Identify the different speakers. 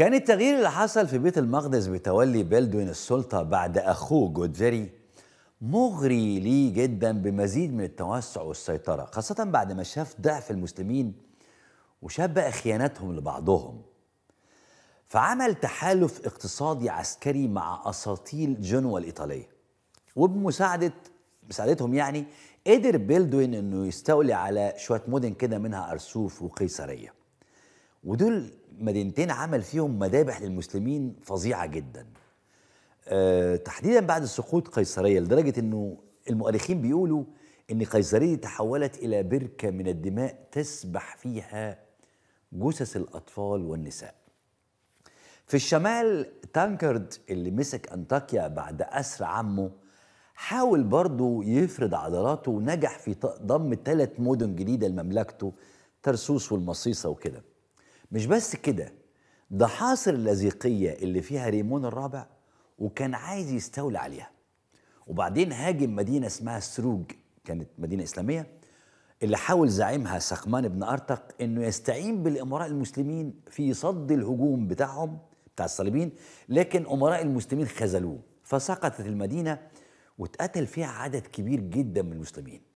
Speaker 1: كان التغيير اللي حصل في بيت المقدس بتولي بلدوين السلطة بعد أخوه جودفري مغري ليه جدا بمزيد من التوسع والسيطرة خاصة بعد ما شاف ضعف المسلمين وشاف بقى خيانتهم لبعضهم فعمل تحالف اقتصادي عسكري مع أساطيل جنوة الإيطالية وبمساعدة مساعدتهم يعني قدر بيلدوين انه يستولي على شويه مدن كده منها ارسوف وقيصريه ودول مدينتين عمل فيهم مذابح للمسلمين فظيعه جدا أه تحديدا بعد سقوط قيصريه لدرجه انه المؤرخين بيقولوا ان قيصريه تحولت الى بركه من الدماء تسبح فيها جثث الاطفال والنساء في الشمال تانكرد اللي مسك انطاكيا بعد اسر عمه حاول برضه يفرض عضلاته ونجح في ضم ثلاث مدن جديده لمملكته ترسوس والمصيصه وكده مش بس كده ده حاصر اللاذقية اللي فيها ريمون الرابع وكان عايز يستولي عليها وبعدين هاجم مدينة اسمها سروج كانت مدينة إسلامية اللي حاول زعيمها سقمان بن أرتق إنه يستعين بالأمراء المسلمين في صد الهجوم بتاعهم بتاع الصليبين لكن أمراء المسلمين خذلوه فسقطت المدينة واتقتل فيها عدد كبير جدا من المسلمين